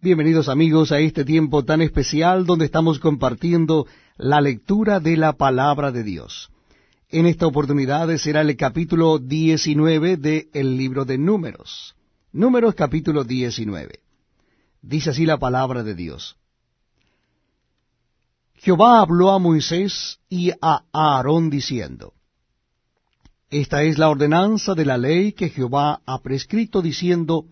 Bienvenidos amigos a este tiempo tan especial donde estamos compartiendo la lectura de la palabra de Dios. En esta oportunidad será el capítulo 19 del el libro de Números. Números capítulo 19. Dice así la palabra de Dios. Jehová habló a Moisés y a Aarón diciendo, Esta es la ordenanza de la ley que Jehová ha prescrito diciendo,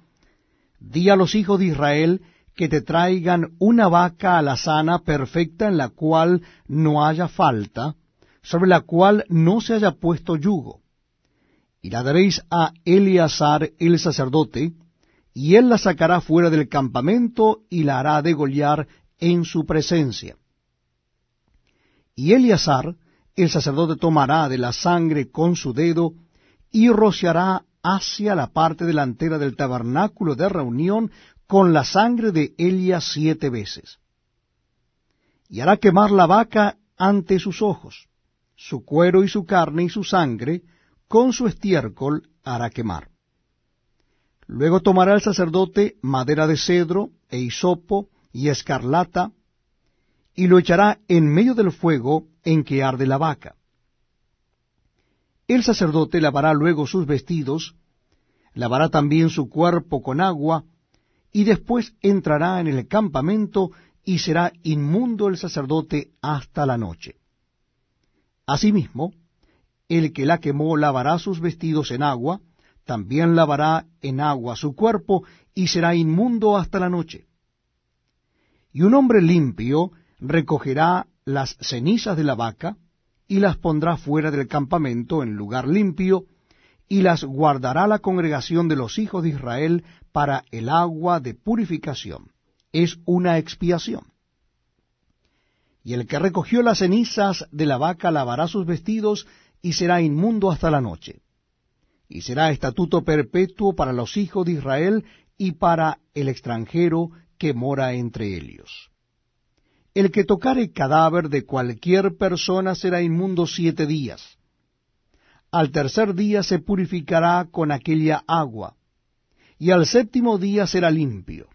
Di a los hijos de Israel que te traigan una vaca la sana perfecta en la cual no haya falta, sobre la cual no se haya puesto yugo. Y la daréis a Eleazar el sacerdote, y él la sacará fuera del campamento y la hará degollar en su presencia. Y Eleazar el sacerdote tomará de la sangre con su dedo y rociará hacia la parte delantera del tabernáculo de reunión con la sangre de Elia siete veces. Y hará quemar la vaca ante sus ojos, su cuero y su carne y su sangre, con su estiércol hará quemar. Luego tomará el sacerdote madera de cedro e hisopo y escarlata, y lo echará en medio del fuego en que arde la vaca. El sacerdote lavará luego sus vestidos, lavará también su cuerpo con agua, y después entrará en el campamento y será inmundo el sacerdote hasta la noche. Asimismo, el que la quemó lavará sus vestidos en agua, también lavará en agua su cuerpo y será inmundo hasta la noche. Y un hombre limpio recogerá las cenizas de la vaca y las pondrá fuera del campamento en lugar limpio, y las guardará la congregación de los hijos de Israel para el agua de purificación. Es una expiación. Y el que recogió las cenizas de la vaca lavará sus vestidos y será inmundo hasta la noche. Y será estatuto perpetuo para los hijos de Israel y para el extranjero que mora entre ellos. El que tocare cadáver de cualquier persona será inmundo siete días al tercer día se purificará con aquella agua, y al séptimo día será limpio.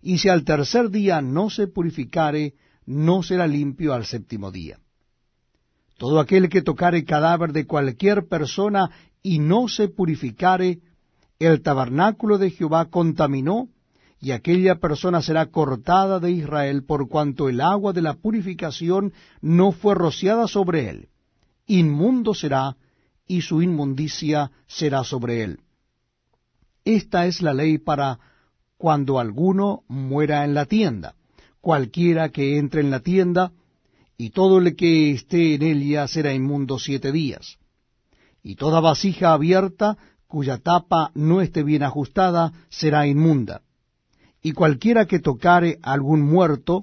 Y si al tercer día no se purificare, no será limpio al séptimo día. Todo aquel que tocare cadáver de cualquier persona y no se purificare, el tabernáculo de Jehová contaminó, y aquella persona será cortada de Israel por cuanto el agua de la purificación no fue rociada sobre él. Inmundo será y su inmundicia será sobre él. Esta es la ley para cuando alguno muera en la tienda. Cualquiera que entre en la tienda, y todo el que esté en ella será inmundo siete días. Y toda vasija abierta cuya tapa no esté bien ajustada será inmunda. Y cualquiera que tocare algún muerto,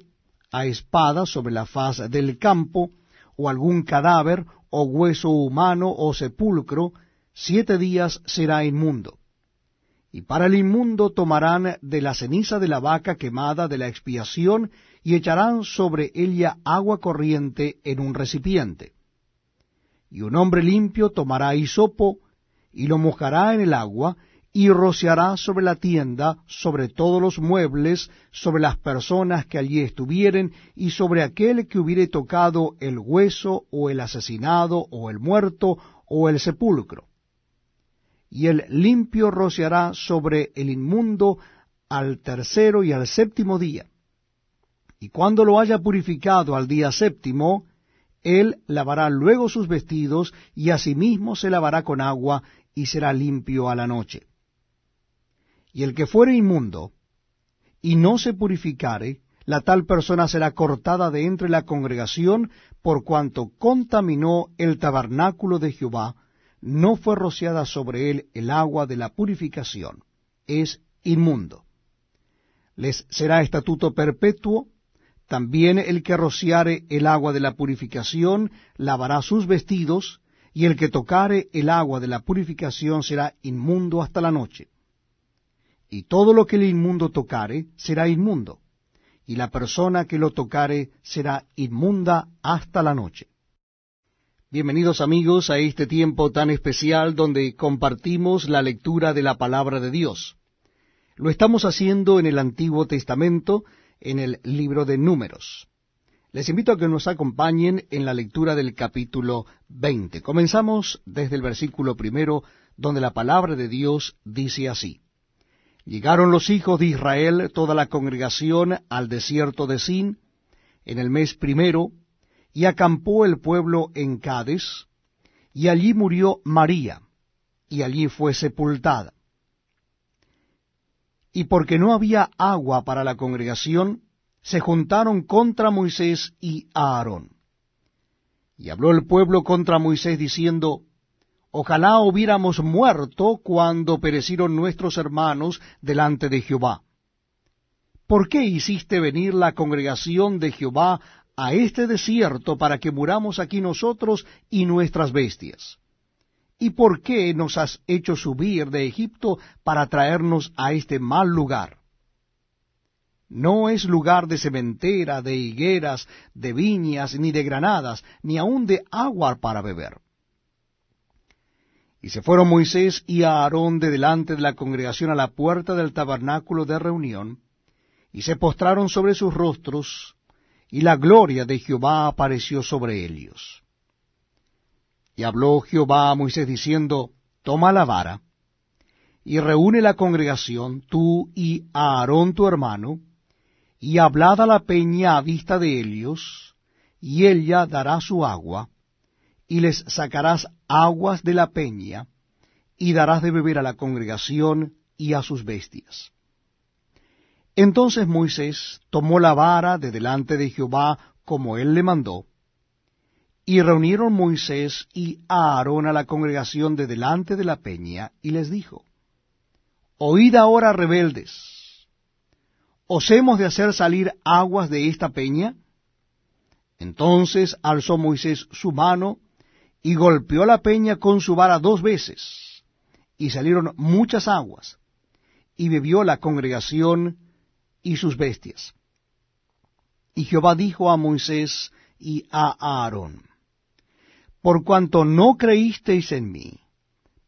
a espada sobre la faz del campo, o algún cadáver, o hueso humano o sepulcro, siete días será inmundo. Y para el inmundo tomarán de la ceniza de la vaca quemada de la expiación y echarán sobre ella agua corriente en un recipiente. Y un hombre limpio tomará hisopo y lo mojará en el agua y rociará sobre la tienda, sobre todos los muebles, sobre las personas que allí estuvieren, y sobre aquel que hubiere tocado el hueso, o el asesinado, o el muerto, o el sepulcro. Y el limpio rociará sobre el inmundo al tercero y al séptimo día. Y cuando lo haya purificado al día séptimo, él lavará luego sus vestidos, y asimismo se lavará con agua, y será limpio a la noche. Y el que fuere inmundo y no se purificare, la tal persona será cortada de entre la congregación por cuanto contaminó el tabernáculo de Jehová, no fue rociada sobre él el agua de la purificación, es inmundo. Les será estatuto perpetuo, también el que rociare el agua de la purificación lavará sus vestidos, y el que tocare el agua de la purificación será inmundo hasta la noche y todo lo que el inmundo tocare será inmundo, y la persona que lo tocare será inmunda hasta la noche. Bienvenidos amigos a este tiempo tan especial donde compartimos la lectura de la palabra de Dios. Lo estamos haciendo en el Antiguo Testamento, en el libro de números. Les invito a que nos acompañen en la lectura del capítulo 20. Comenzamos desde el versículo primero, donde la palabra de Dios dice así. Llegaron los hijos de Israel, toda la congregación, al desierto de Sin, en el mes primero, y acampó el pueblo en Cádiz, y allí murió María, y allí fue sepultada. Y porque no había agua para la congregación, se juntaron contra Moisés y Aarón. Y habló el pueblo contra Moisés diciendo, ojalá hubiéramos muerto cuando perecieron nuestros hermanos delante de Jehová. ¿Por qué hiciste venir la congregación de Jehová a este desierto para que muramos aquí nosotros y nuestras bestias? ¿Y por qué nos has hecho subir de Egipto para traernos a este mal lugar? No es lugar de cementera, de higueras, de viñas, ni de granadas, ni aun de agua para beber. Y se fueron Moisés y Aarón de delante de la congregación a la puerta del tabernáculo de reunión, y se postraron sobre sus rostros, y la gloria de Jehová apareció sobre ellos. Y habló Jehová a Moisés diciendo, Toma la vara, y reúne la congregación, tú y Aarón tu hermano, y hablad a la peña a vista de ellos, y ella dará su agua, y les sacarás aguas de la peña, y darás de beber a la congregación y a sus bestias. Entonces Moisés tomó la vara de delante de Jehová como él le mandó, y reunieron Moisés y Aarón a la congregación de delante de la peña, y les dijo, Oíd ahora, rebeldes, ¿os hemos de hacer salir aguas de esta peña? Entonces alzó Moisés su mano, y golpeó la peña con su vara dos veces, y salieron muchas aguas, y bebió la congregación y sus bestias. Y Jehová dijo a Moisés y a Aarón, Por cuanto no creísteis en mí,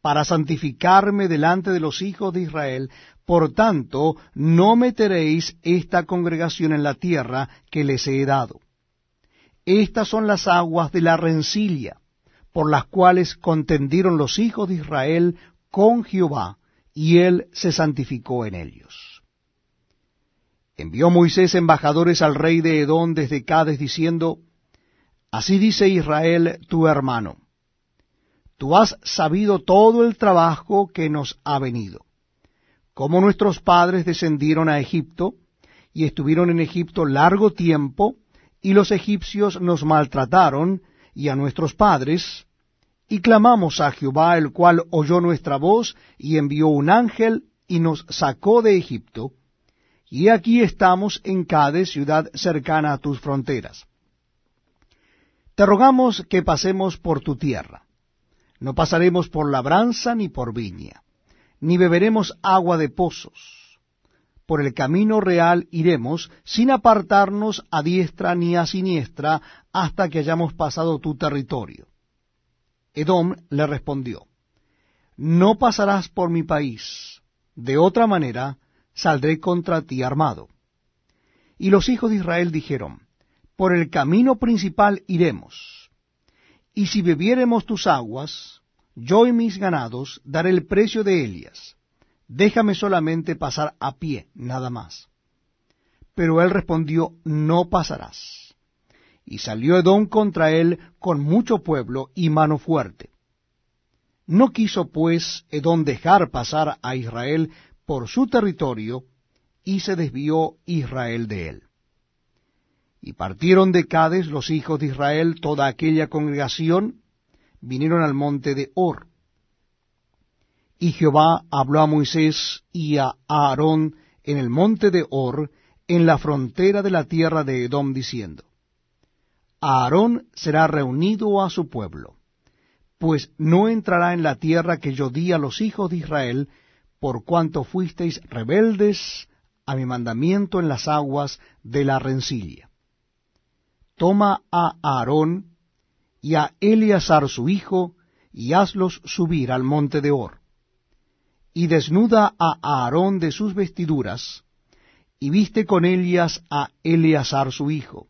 para santificarme delante de los hijos de Israel, por tanto no meteréis esta congregación en la tierra que les he dado. Estas son las aguas de la rencilla, por las cuales contendieron los hijos de Israel con Jehová, y él se santificó en ellos. Envió Moisés embajadores al rey de Edom desde Cades, diciendo, Así dice Israel tu hermano, tú has sabido todo el trabajo que nos ha venido, como nuestros padres descendieron a Egipto, y estuvieron en Egipto largo tiempo, y los egipcios nos maltrataron, y a nuestros padres, y clamamos a Jehová, el cual oyó nuestra voz, y envió un ángel, y nos sacó de Egipto, y aquí estamos en Cades, ciudad cercana a tus fronteras. Te rogamos que pasemos por tu tierra. No pasaremos por labranza ni por viña, ni beberemos agua de pozos. Por el camino real iremos, sin apartarnos a diestra ni a siniestra, hasta que hayamos pasado tu territorio. Edom le respondió, No pasarás por mi país, de otra manera saldré contra ti armado. Y los hijos de Israel dijeron, Por el camino principal iremos, y si bebiéremos tus aguas, yo y mis ganados daré el precio de Elias, déjame solamente pasar a pie, nada más. Pero él respondió, No pasarás y salió Edom contra él con mucho pueblo y mano fuerte. No quiso pues Edom dejar pasar a Israel por su territorio, y se desvió Israel de él. Y partieron de Cades los hijos de Israel, toda aquella congregación, vinieron al monte de Hor. Y Jehová habló a Moisés y a Aarón en el monte de Hor, en la frontera de la tierra de Edom, diciendo, Aarón será reunido a su pueblo, pues no entrará en la tierra que yo di a los hijos de Israel, por cuanto fuisteis rebeldes a mi mandamiento en las aguas de la rencilla. Toma a Aarón y a Eleazar su hijo, y hazlos subir al monte de Or. Y desnuda a Aarón de sus vestiduras, y viste con ellas a Eleazar su hijo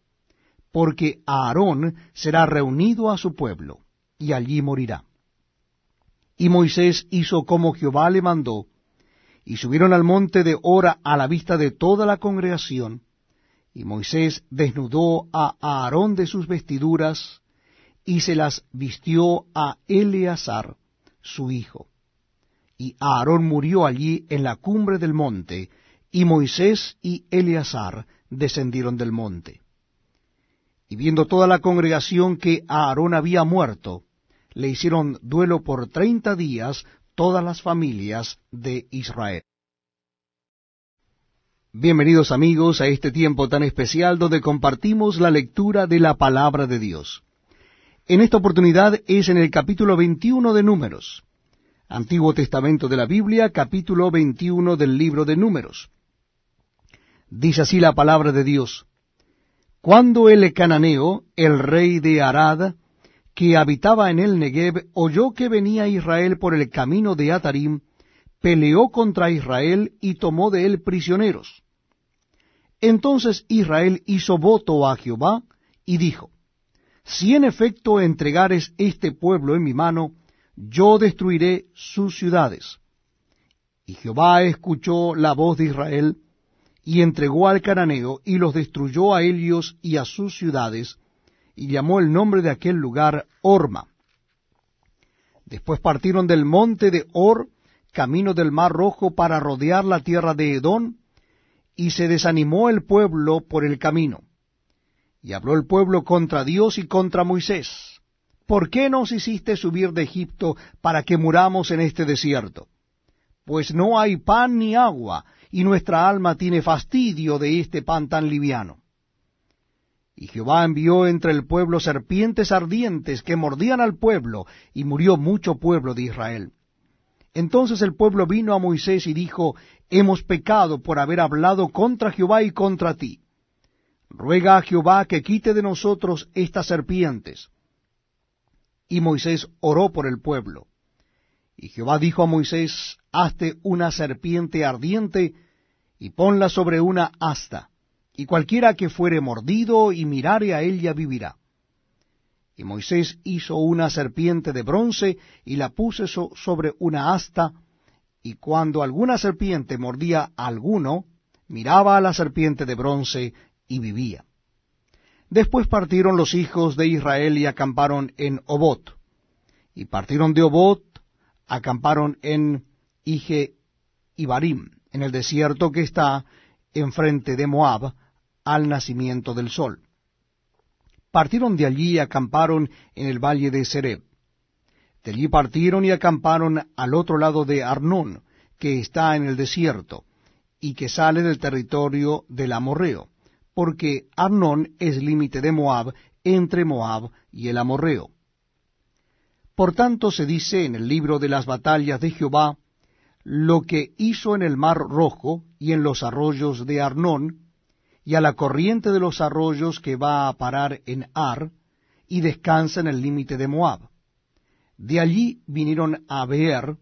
porque Aarón será reunido a su pueblo, y allí morirá. Y Moisés hizo como Jehová le mandó, y subieron al monte de Hora a la vista de toda la congregación, y Moisés desnudó a Aarón de sus vestiduras, y se las vistió a Eleazar, su hijo. Y Aarón murió allí en la cumbre del monte, y Moisés y Eleazar descendieron del monte viendo toda la congregación que Aarón había muerto, le hicieron duelo por treinta días todas las familias de Israel. Bienvenidos amigos a este tiempo tan especial donde compartimos la lectura de la palabra de Dios. En esta oportunidad es en el capítulo 21 de Números. Antiguo Testamento de la Biblia, capítulo 21 del libro de Números. Dice así la palabra de Dios. Cuando el cananeo, el rey de Arad, que habitaba en el Negev, oyó que venía Israel por el camino de Atarim, peleó contra Israel y tomó de él prisioneros. Entonces Israel hizo voto a Jehová y dijo, Si en efecto entregares este pueblo en mi mano, yo destruiré sus ciudades. Y Jehová escuchó la voz de Israel, y entregó al cananeo, y los destruyó a ellos y a sus ciudades, y llamó el nombre de aquel lugar Orma. Después partieron del monte de Or, camino del mar rojo, para rodear la tierra de Edón, y se desanimó el pueblo por el camino. Y habló el pueblo contra Dios y contra Moisés. ¿Por qué nos hiciste subir de Egipto para que muramos en este desierto? Pues no hay pan ni agua, y nuestra alma tiene fastidio de este pan tan liviano. Y Jehová envió entre el pueblo serpientes ardientes que mordían al pueblo, y murió mucho pueblo de Israel. Entonces el pueblo vino a Moisés y dijo, Hemos pecado por haber hablado contra Jehová y contra ti. Ruega a Jehová que quite de nosotros estas serpientes. Y Moisés oró por el pueblo. Y Jehová dijo a Moisés, Hazte una serpiente ardiente y ponla sobre una asta, y cualquiera que fuere mordido y mirare a ella vivirá. Y Moisés hizo una serpiente de bronce y la puso sobre una asta, y cuando alguna serpiente mordía a alguno, miraba a la serpiente de bronce y vivía. Después partieron los hijos de Israel y acamparon en Obot. Y partieron de Obot, acamparon en Ije Ibarim en el desierto que está enfrente de Moab, al nacimiento del sol. Partieron de allí y acamparon en el valle de Sereb. De allí partieron y acamparon al otro lado de Arnón, que está en el desierto, y que sale del territorio del Amorreo, porque Arnón es límite de Moab entre Moab y el Amorreo. Por tanto se dice en el libro de las batallas de Jehová, lo que hizo en el mar rojo y en los arroyos de Arnón, y a la corriente de los arroyos que va a parar en Ar, y descansa en el límite de Moab. De allí vinieron a Beer,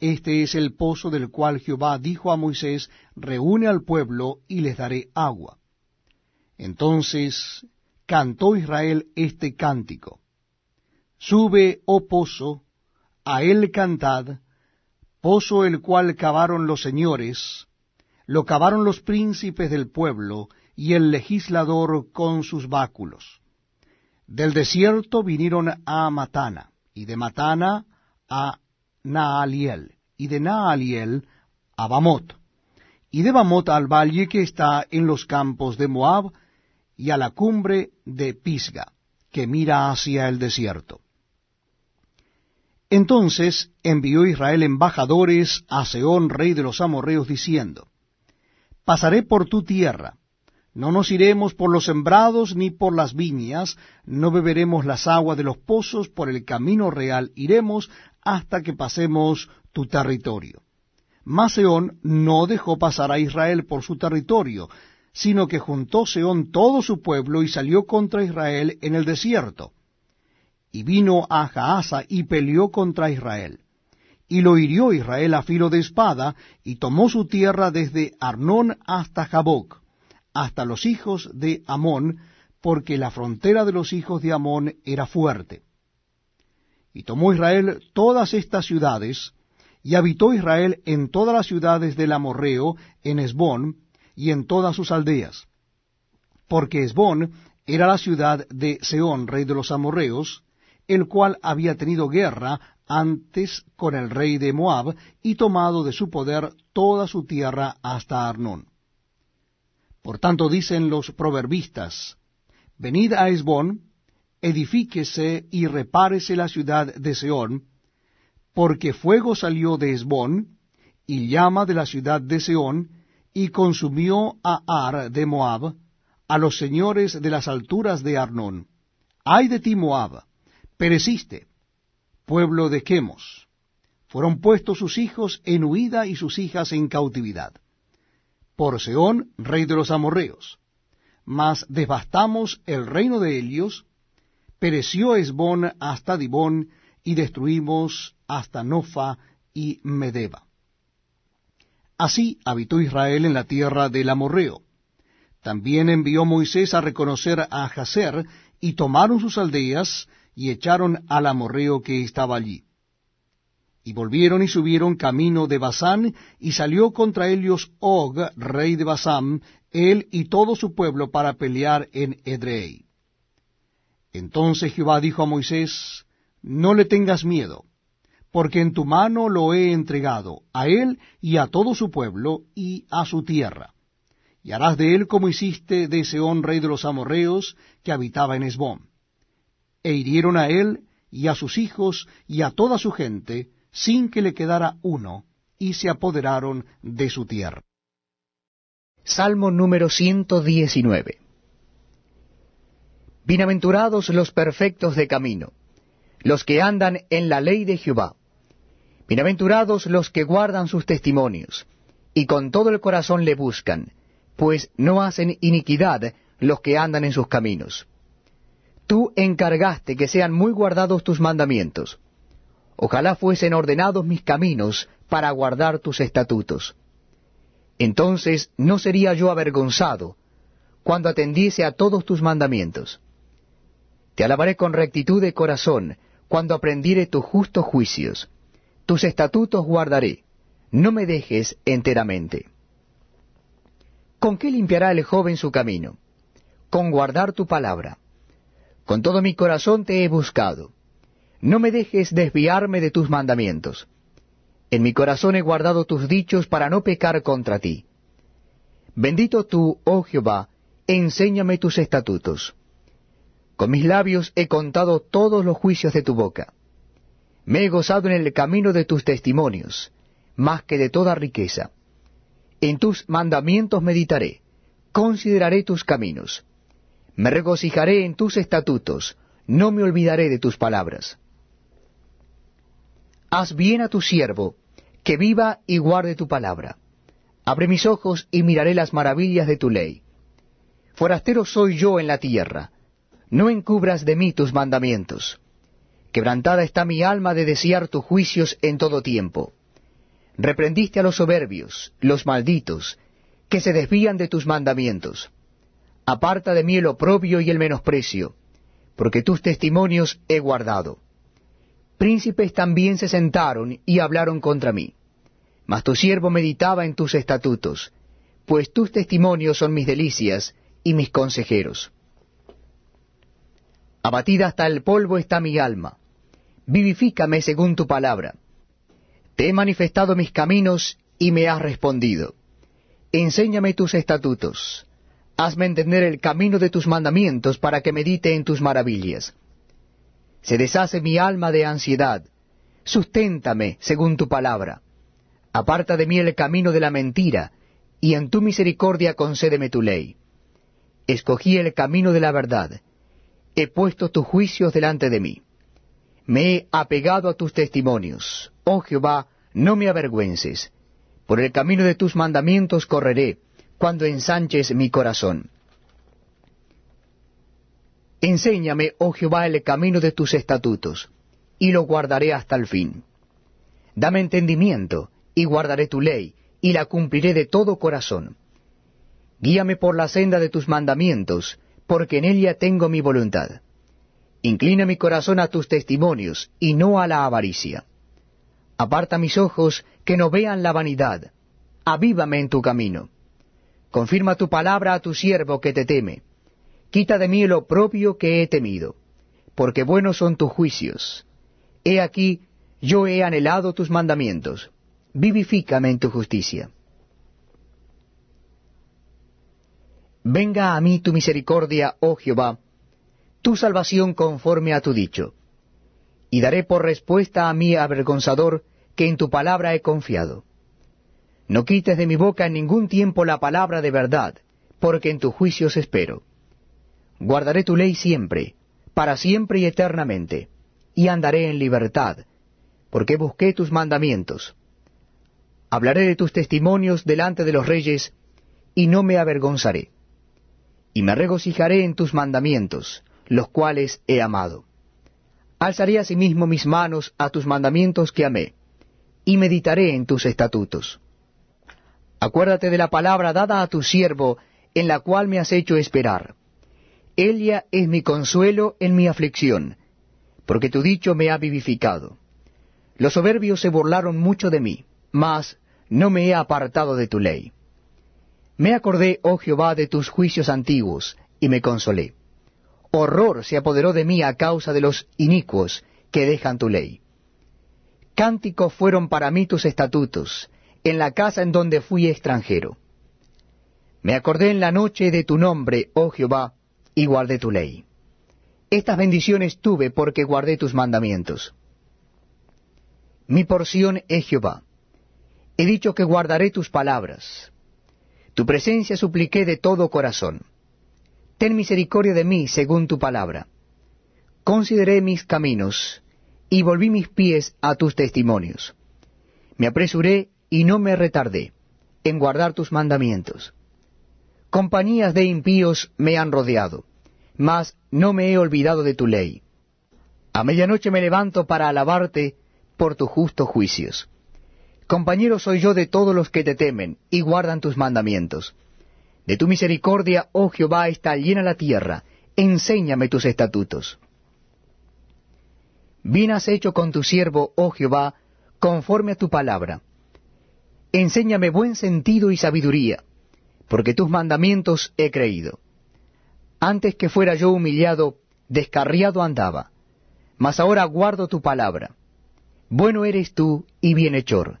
este es el pozo del cual Jehová dijo a Moisés, reúne al pueblo y les daré agua. Entonces cantó Israel este cántico. Sube, oh pozo, a él cantad, pozo el cual cavaron los señores, lo cavaron los príncipes del pueblo y el legislador con sus báculos. Del desierto vinieron a Matana, y de Matana a Naaliel, y de Naaliel a Bamot, y de Bamot al valle que está en los campos de Moab, y a la cumbre de Pisga, que mira hacia el desierto. Entonces envió Israel embajadores a Seón, rey de los amorreos, diciendo, Pasaré por tu tierra, no nos iremos por los sembrados ni por las viñas, no beberemos las aguas de los pozos, por el camino real iremos hasta que pasemos tu territorio. Mas Seón no dejó pasar a Israel por su territorio, sino que juntó Seón todo su pueblo y salió contra Israel en el desierto y vino a Jaasa y peleó contra Israel. Y lo hirió Israel a filo de espada, y tomó su tierra desde Arnón hasta Jaboc, hasta los hijos de Amón, porque la frontera de los hijos de Amón era fuerte. Y tomó Israel todas estas ciudades, y habitó Israel en todas las ciudades del Amorreo, en Esbón, y en todas sus aldeas. Porque Esbón era la ciudad de Seón, rey de los amorreos, el cual había tenido guerra antes con el rey de Moab, y tomado de su poder toda su tierra hasta Arnón. Por tanto dicen los proverbistas, Venid a Esbón, edifíquese y repárese la ciudad de Seón, porque fuego salió de Esbón, y llama de la ciudad de Seón, y consumió a Ar de Moab, a los señores de las alturas de Arnón. ¡Ay de ti, Moab! pereciste, pueblo de Quemos. Fueron puestos sus hijos en huida y sus hijas en cautividad. Por Seón, rey de los amorreos. Mas devastamos el reino de Helios, pereció Esbón hasta Dibón, y destruimos hasta Nofa y Medeba. Así habitó Israel en la tierra del amorreo. También envió Moisés a reconocer a Jazer, y tomaron sus aldeas, y echaron al amorreo que estaba allí. Y volvieron y subieron camino de Basán, y salió contra ellos Og, rey de Basán, él y todo su pueblo para pelear en Edrei. Entonces Jehová dijo a Moisés, No le tengas miedo, porque en tu mano lo he entregado, a él y a todo su pueblo y a su tierra. Y harás de él como hiciste de Seón, rey de los amorreos, que habitaba en Esbón e hirieron a él y a sus hijos y a toda su gente, sin que le quedara uno, y se apoderaron de su tierra. Salmo número 119 Bienaventurados los perfectos de camino, los que andan en la ley de Jehová. Bienaventurados los que guardan sus testimonios, y con todo el corazón le buscan, pues no hacen iniquidad los que andan en sus caminos tú encargaste que sean muy guardados tus mandamientos. Ojalá fuesen ordenados mis caminos para guardar tus estatutos. Entonces no sería yo avergonzado cuando atendiese a todos tus mandamientos. Te alabaré con rectitud de corazón cuando aprendiere tus justos juicios. Tus estatutos guardaré. No me dejes enteramente. ¿Con qué limpiará el joven su camino? Con guardar tu palabra. Con todo mi corazón te he buscado. No me dejes desviarme de tus mandamientos. En mi corazón he guardado tus dichos para no pecar contra ti. Bendito tú, oh Jehová, enséñame tus estatutos. Con mis labios he contado todos los juicios de tu boca. Me he gozado en el camino de tus testimonios, más que de toda riqueza. En tus mandamientos meditaré, consideraré tus caminos. Me regocijaré en tus estatutos, no me olvidaré de tus palabras. Haz bien a tu siervo, que viva y guarde tu palabra. Abre mis ojos y miraré las maravillas de tu ley. Forastero soy yo en la tierra, no encubras de mí tus mandamientos. Quebrantada está mi alma de desear tus juicios en todo tiempo. Reprendiste a los soberbios, los malditos, que se desvían de tus mandamientos aparta de mí el oprobio y el menosprecio, porque tus testimonios he guardado. Príncipes también se sentaron y hablaron contra mí, mas tu siervo meditaba en tus estatutos, pues tus testimonios son mis delicias y mis consejeros. Abatida hasta el polvo está mi alma, vivifícame según tu palabra. Te he manifestado mis caminos y me has respondido. Enséñame tus estatutos Hazme entender el camino de tus mandamientos para que medite en tus maravillas. Se deshace mi alma de ansiedad. Susténtame según tu palabra. Aparta de mí el camino de la mentira, y en tu misericordia concédeme tu ley. Escogí el camino de la verdad. He puesto tus juicios delante de mí. Me he apegado a tus testimonios. Oh Jehová, no me avergüences. Por el camino de tus mandamientos correré cuando ensanches mi corazón. Enséñame, oh Jehová, el camino de tus estatutos, y lo guardaré hasta el fin. Dame entendimiento, y guardaré tu ley, y la cumpliré de todo corazón. Guíame por la senda de tus mandamientos, porque en ella tengo mi voluntad. Inclina mi corazón a tus testimonios, y no a la avaricia. Aparta mis ojos, que no vean la vanidad. Avívame en tu camino Confirma tu palabra a tu siervo que te teme. Quita de mí lo propio que he temido, porque buenos son tus juicios. He aquí, yo he anhelado tus mandamientos. Vivifícame en tu justicia. Venga a mí tu misericordia, oh Jehová, tu salvación conforme a tu dicho. Y daré por respuesta a mi avergonzador que en tu palabra he confiado. No quites de mi boca en ningún tiempo la palabra de verdad, porque en tus juicios espero. Guardaré tu ley siempre, para siempre y eternamente, y andaré en libertad, porque busqué tus mandamientos. Hablaré de tus testimonios delante de los reyes, y no me avergonzaré. Y me regocijaré en tus mandamientos, los cuales he amado. Alzaré asimismo mis manos a tus mandamientos que amé, y meditaré en tus estatutos. Acuérdate de la palabra dada a tu siervo, en la cual me has hecho esperar. Elia es mi consuelo en mi aflicción, porque tu dicho me ha vivificado. Los soberbios se burlaron mucho de mí, mas no me he apartado de tu ley. Me acordé, oh Jehová, de tus juicios antiguos, y me consolé. Horror se apoderó de mí a causa de los inicuos que dejan tu ley. Cánticos fueron para mí tus estatutos, en la casa en donde fui extranjero. Me acordé en la noche de tu nombre, oh Jehová, y guardé tu ley. Estas bendiciones tuve porque guardé tus mandamientos. Mi porción es Jehová. He dicho que guardaré tus palabras. Tu presencia supliqué de todo corazón. Ten misericordia de mí según tu palabra. Consideré mis caminos y volví mis pies a tus testimonios. Me apresuré y no me retardé en guardar tus mandamientos. Compañías de impíos me han rodeado, mas no me he olvidado de tu ley. A medianoche me levanto para alabarte por tus justos juicios. Compañero soy yo de todos los que te temen y guardan tus mandamientos. De tu misericordia, oh Jehová, está llena la tierra. Enséñame tus estatutos. Bien has hecho con tu siervo, oh Jehová, conforme a tu palabra Enséñame buen sentido y sabiduría, porque tus mandamientos he creído. Antes que fuera yo humillado, descarriado andaba, mas ahora guardo tu palabra. Bueno eres tú y bienhechor,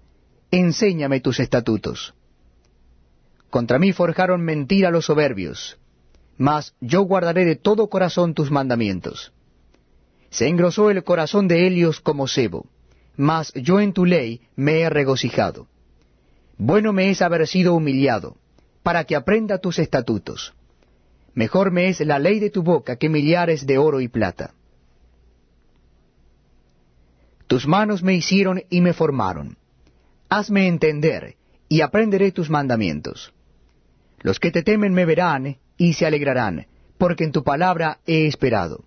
enséñame tus estatutos. Contra mí forjaron mentira los soberbios, mas yo guardaré de todo corazón tus mandamientos. Se engrosó el corazón de Helios como cebo, mas yo en tu ley me he regocijado. Bueno me es haber sido humillado, para que aprenda tus estatutos. Mejor me es la ley de tu boca que millares de oro y plata. Tus manos me hicieron y me formaron. Hazme entender, y aprenderé tus mandamientos. Los que te temen me verán y se alegrarán, porque en tu palabra he esperado.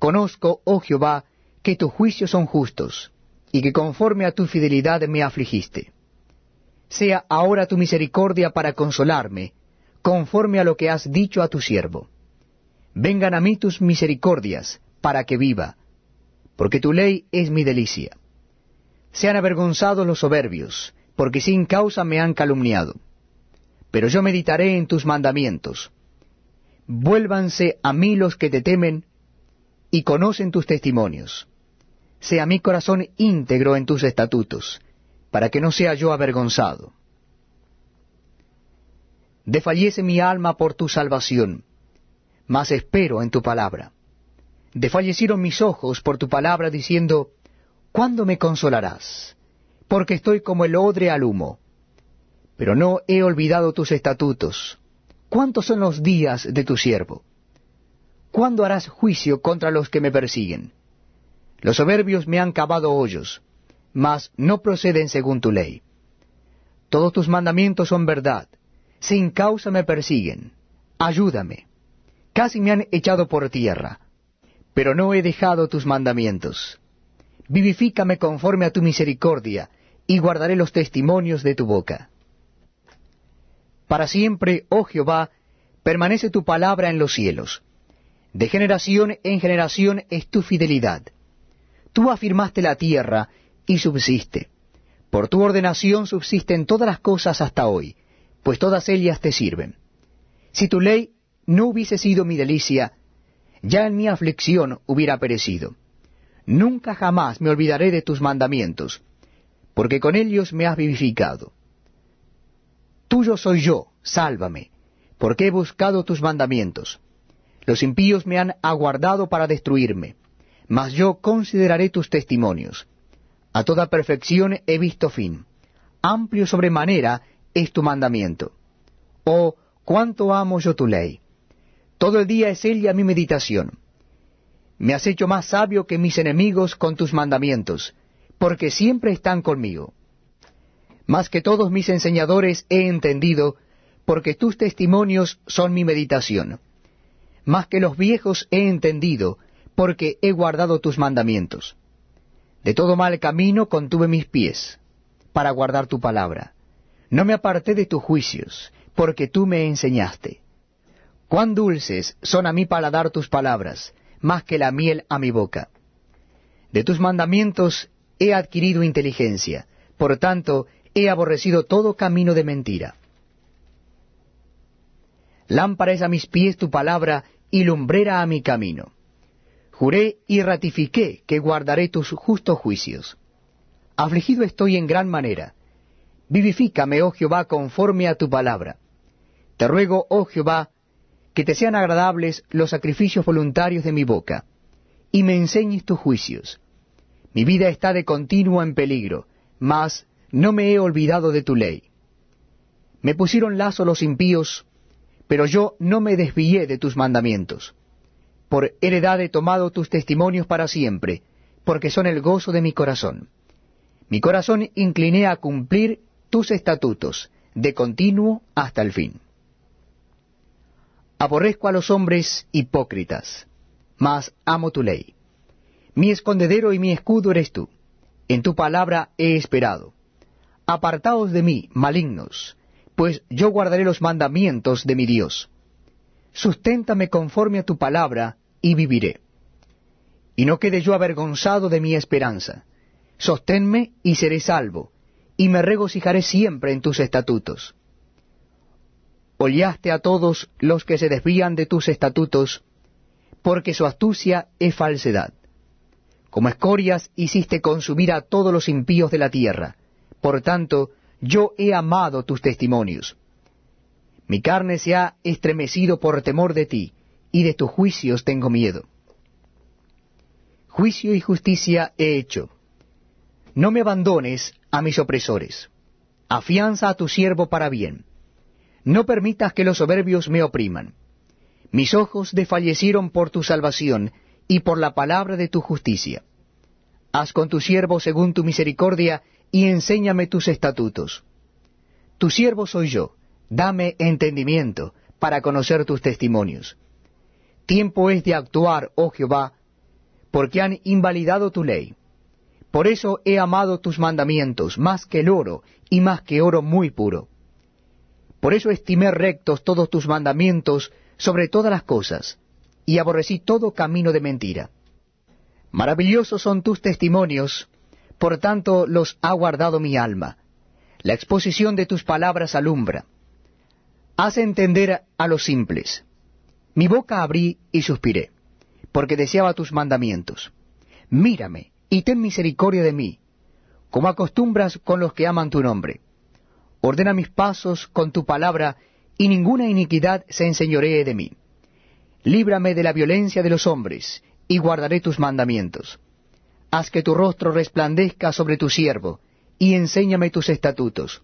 Conozco, oh Jehová, que tus juicios son justos, y que conforme a tu fidelidad me afligiste sea ahora tu misericordia para consolarme, conforme a lo que has dicho a tu siervo. Vengan a mí tus misericordias, para que viva, porque tu ley es mi delicia. Sean avergonzados los soberbios, porque sin causa me han calumniado. Pero yo meditaré en tus mandamientos. Vuélvanse a mí los que te temen y conocen tus testimonios. Sea mi corazón íntegro en tus estatutos para que no sea yo avergonzado. Desfallece mi alma por tu salvación, mas espero en tu palabra. Desfallecieron mis ojos por tu palabra diciendo, ¿cuándo me consolarás? Porque estoy como el odre al humo. Pero no he olvidado tus estatutos. ¿Cuántos son los días de tu siervo? ¿Cuándo harás juicio contra los que me persiguen? Los soberbios me han cavado hoyos mas no proceden según tu ley. Todos tus mandamientos son verdad, sin causa me persiguen, ayúdame. Casi me han echado por tierra, pero no he dejado tus mandamientos. Vivifícame conforme a tu misericordia, y guardaré los testimonios de tu boca. Para siempre, oh Jehová, permanece tu palabra en los cielos. De generación en generación es tu fidelidad. Tú afirmaste la tierra, y subsiste. Por tu ordenación subsisten todas las cosas hasta hoy, pues todas ellas te sirven. Si tu ley no hubiese sido mi delicia, ya en mi aflicción hubiera perecido. Nunca jamás me olvidaré de tus mandamientos, porque con ellos me has vivificado. Tuyo soy yo, sálvame, porque he buscado tus mandamientos. Los impíos me han aguardado para destruirme, mas yo consideraré tus testimonios. A toda perfección he visto fin. Amplio sobremanera es tu mandamiento. Oh, cuánto amo yo tu ley. Todo el día es ella mi meditación. Me has hecho más sabio que mis enemigos con tus mandamientos, porque siempre están conmigo. Más que todos mis enseñadores he entendido, porque tus testimonios son mi meditación. Más que los viejos he entendido, porque he guardado tus mandamientos. De todo mal camino contuve mis pies, para guardar tu palabra. No me aparté de tus juicios, porque tú me enseñaste. Cuán dulces son a mí paladar tus palabras, más que la miel a mi boca. De tus mandamientos he adquirido inteligencia, por tanto he aborrecido todo camino de mentira. Lámparas a mis pies tu palabra y lumbrera a mi camino. Juré y ratifiqué que guardaré tus justos juicios. Afligido estoy en gran manera. Vivifícame, oh Jehová, conforme a tu palabra. Te ruego, oh Jehová, que te sean agradables los sacrificios voluntarios de mi boca, y me enseñes tus juicios. Mi vida está de continuo en peligro, mas no me he olvidado de tu ley. Me pusieron lazo los impíos, pero yo no me desvié de tus mandamientos por heredad he tomado tus testimonios para siempre, porque son el gozo de mi corazón. Mi corazón incliné a cumplir tus estatutos, de continuo hasta el fin. Aborrezco a los hombres hipócritas, mas amo tu ley. Mi escondedero y mi escudo eres tú. En tu palabra he esperado. Apartaos de mí, malignos, pues yo guardaré los mandamientos de mi Dios susténtame conforme a tu palabra y viviré. Y no quede yo avergonzado de mi esperanza. Sosténme y seré salvo, y me regocijaré siempre en tus estatutos. Ollaste a todos los que se desvían de tus estatutos, porque su astucia es falsedad. Como escorias hiciste consumir a todos los impíos de la tierra. Por tanto, yo he amado tus testimonios. Mi carne se ha estremecido por temor de ti y de tus juicios tengo miedo. Juicio y justicia he hecho. No me abandones a mis opresores. Afianza a tu siervo para bien. No permitas que los soberbios me opriman. Mis ojos desfallecieron por tu salvación y por la palabra de tu justicia. Haz con tu siervo según tu misericordia y enséñame tus estatutos. Tu siervo soy yo, dame entendimiento para conocer tus testimonios. Tiempo es de actuar, oh Jehová, porque han invalidado tu ley. Por eso he amado tus mandamientos más que el oro y más que oro muy puro. Por eso estimé rectos todos tus mandamientos sobre todas las cosas, y aborrecí todo camino de mentira. Maravillosos son tus testimonios, por tanto los ha guardado mi alma. La exposición de tus palabras alumbra. Haz entender a los simples. Mi boca abrí y suspiré, porque deseaba tus mandamientos. Mírame y ten misericordia de mí, como acostumbras con los que aman tu nombre. Ordena mis pasos con tu palabra, y ninguna iniquidad se enseñoree de mí. Líbrame de la violencia de los hombres, y guardaré tus mandamientos. Haz que tu rostro resplandezca sobre tu siervo, y enséñame tus estatutos.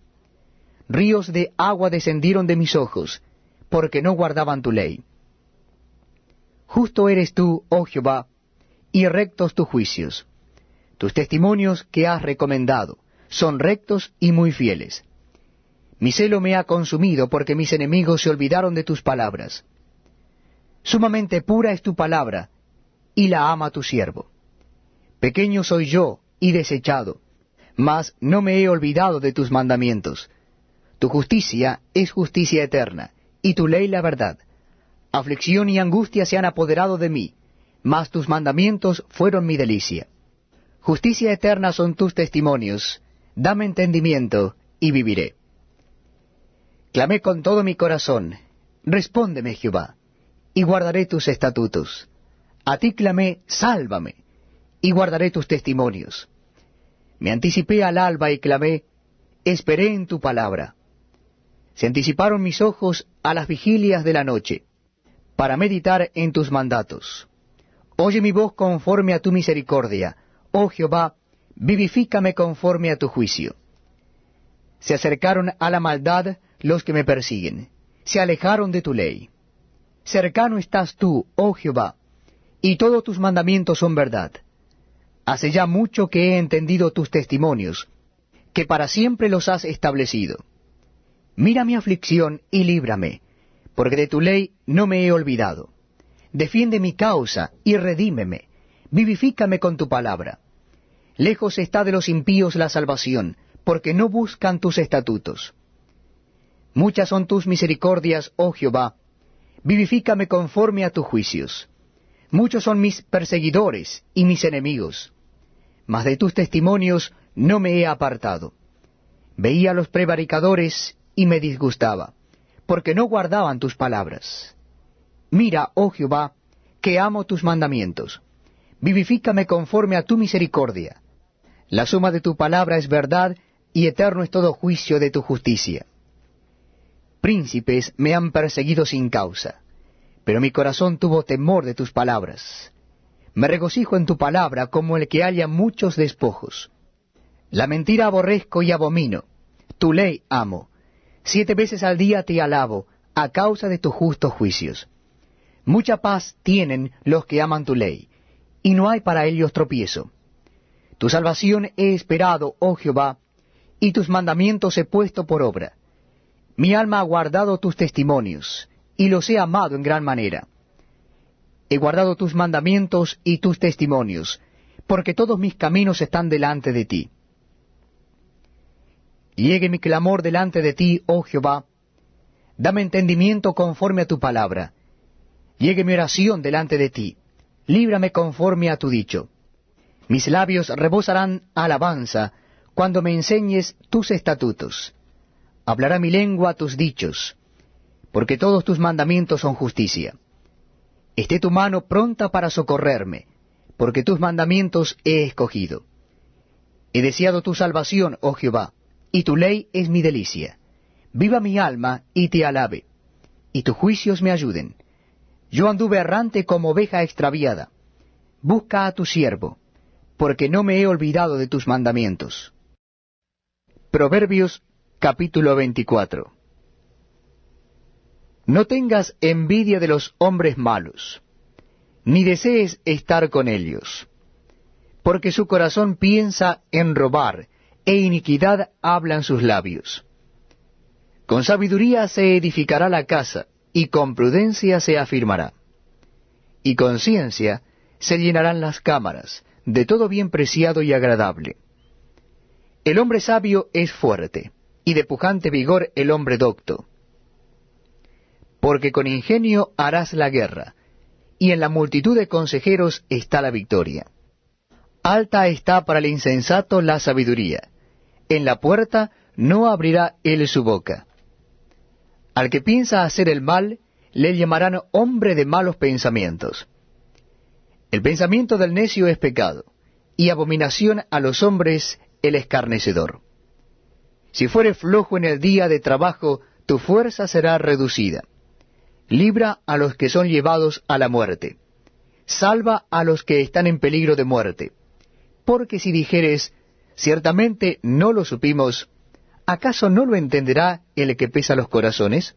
Ríos de agua descendieron de mis ojos, porque no guardaban tu ley. Justo eres tú, oh Jehová, y rectos tus juicios. Tus testimonios que has recomendado son rectos y muy fieles. Mi celo me ha consumido porque mis enemigos se olvidaron de tus palabras. Sumamente pura es tu palabra, y la ama tu siervo. Pequeño soy yo y desechado, mas no me he olvidado de tus mandamientos. Tu justicia es justicia eterna, y tu ley la verdad. Aflicción y angustia se han apoderado de mí, mas tus mandamientos fueron mi delicia. Justicia eterna son tus testimonios, dame entendimiento y viviré. Clamé con todo mi corazón, respóndeme Jehová, y guardaré tus estatutos. A ti clamé, sálvame, y guardaré tus testimonios. Me anticipé al alba y clamé, esperé en tu palabra. Se anticiparon mis ojos a las vigilias de la noche para meditar en tus mandatos. Oye mi voz conforme a tu misericordia. Oh Jehová, vivifícame conforme a tu juicio. Se acercaron a la maldad los que me persiguen. Se alejaron de tu ley. Cercano estás tú, oh Jehová, y todos tus mandamientos son verdad. Hace ya mucho que he entendido tus testimonios, que para siempre los has establecido. Mira mi aflicción y líbrame porque de tu ley no me he olvidado. Defiende mi causa y redímeme, vivifícame con tu palabra. Lejos está de los impíos la salvación, porque no buscan tus estatutos. Muchas son tus misericordias, oh Jehová, vivifícame conforme a tus juicios. Muchos son mis perseguidores y mis enemigos, mas de tus testimonios no me he apartado. Veía a los prevaricadores y me disgustaba porque no guardaban tus palabras. Mira, oh Jehová, que amo tus mandamientos. Vivifícame conforme a tu misericordia. La suma de tu palabra es verdad, y eterno es todo juicio de tu justicia. Príncipes me han perseguido sin causa, pero mi corazón tuvo temor de tus palabras. Me regocijo en tu palabra como el que halla muchos despojos. La mentira aborrezco y abomino, tu ley amo, Siete veces al día te alabo, a causa de tus justos juicios. Mucha paz tienen los que aman tu ley, y no hay para ellos tropiezo. Tu salvación he esperado, oh Jehová, y tus mandamientos he puesto por obra. Mi alma ha guardado tus testimonios, y los he amado en gran manera. He guardado tus mandamientos y tus testimonios, porque todos mis caminos están delante de ti. Llegue mi clamor delante de ti, oh Jehová. Dame entendimiento conforme a tu palabra. Llegue mi oración delante de ti. Líbrame conforme a tu dicho. Mis labios rebosarán alabanza cuando me enseñes tus estatutos. Hablará mi lengua tus dichos, porque todos tus mandamientos son justicia. Esté tu mano pronta para socorrerme, porque tus mandamientos he escogido. He deseado tu salvación, oh Jehová y tu ley es mi delicia. Viva mi alma y te alabe, y tus juicios me ayuden. Yo anduve errante como oveja extraviada. Busca a tu siervo, porque no me he olvidado de tus mandamientos. Proverbios capítulo 24 No tengas envidia de los hombres malos, ni desees estar con ellos, porque su corazón piensa en robar, e iniquidad hablan sus labios. Con sabiduría se edificará la casa, y con prudencia se afirmará. Y con ciencia se llenarán las cámaras, de todo bien preciado y agradable. El hombre sabio es fuerte, y de pujante vigor el hombre docto. Porque con ingenio harás la guerra, y en la multitud de consejeros está la victoria. Alta está para el insensato la sabiduría, en la puerta no abrirá él su boca. Al que piensa hacer el mal, le llamarán hombre de malos pensamientos. El pensamiento del necio es pecado, y abominación a los hombres el escarnecedor. Si fuere flojo en el día de trabajo, tu fuerza será reducida. Libra a los que son llevados a la muerte. Salva a los que están en peligro de muerte. Porque si dijeres, Ciertamente no lo supimos. ¿Acaso no lo entenderá el que pesa los corazones?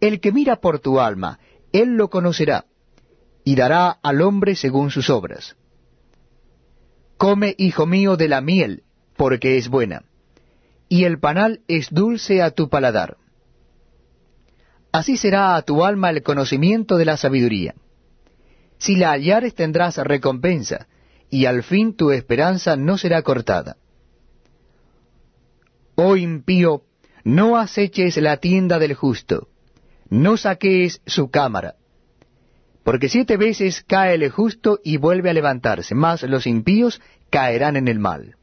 El que mira por tu alma, él lo conocerá, y dará al hombre según sus obras. Come, hijo mío, de la miel, porque es buena, y el panal es dulce a tu paladar. Así será a tu alma el conocimiento de la sabiduría. Si la hallares tendrás recompensa, y al fin tu esperanza no será cortada. Oh impío, no aceches la tienda del justo, no saques su cámara, porque siete veces cae el justo y vuelve a levantarse, mas los impíos caerán en el mal.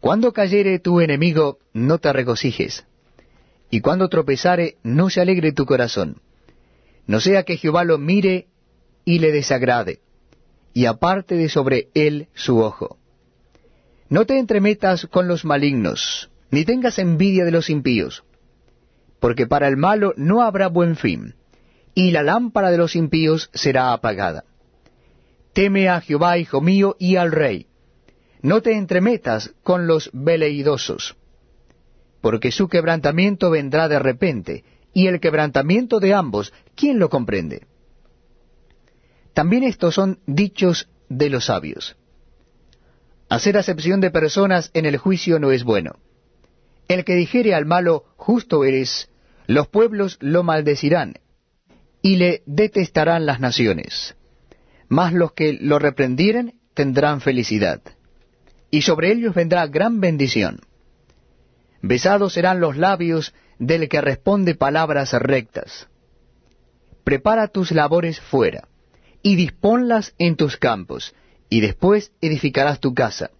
Cuando cayere tu enemigo, no te regocijes, y cuando tropezare, no se alegre tu corazón, no sea que Jehová lo mire y le desagrade y aparte de sobre él su ojo. No te entremetas con los malignos, ni tengas envidia de los impíos, porque para el malo no habrá buen fin, y la lámpara de los impíos será apagada. Teme a Jehová, hijo mío, y al rey. No te entremetas con los veleidosos, porque su quebrantamiento vendrá de repente, y el quebrantamiento de ambos, ¿quién lo comprende? También estos son dichos de los sabios. Hacer acepción de personas en el juicio no es bueno. El que dijere al malo, justo eres, los pueblos lo maldecirán, y le detestarán las naciones. Mas los que lo reprendieren tendrán felicidad, y sobre ellos vendrá gran bendición. Besados serán los labios del que responde palabras rectas. Prepara tus labores fuera y disponlas en tus campos, y después edificarás tu casa.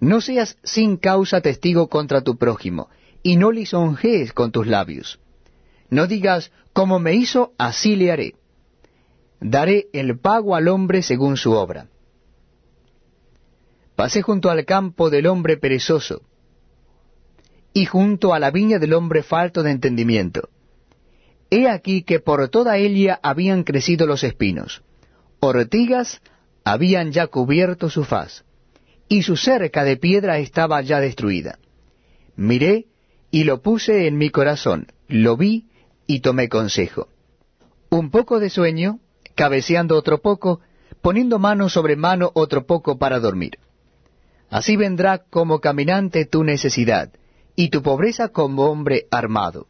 No seas sin causa testigo contra tu prójimo, y no lisonjees con tus labios. No digas, como me hizo, así le haré. Daré el pago al hombre según su obra. Pasé junto al campo del hombre perezoso, y junto a la viña del hombre falto de entendimiento. He aquí que por toda ella habían crecido los espinos, ortigas habían ya cubierto su faz, y su cerca de piedra estaba ya destruida. Miré y lo puse en mi corazón, lo vi y tomé consejo. Un poco de sueño, cabeceando otro poco, poniendo mano sobre mano otro poco para dormir. Así vendrá como caminante tu necesidad, y tu pobreza como hombre armado.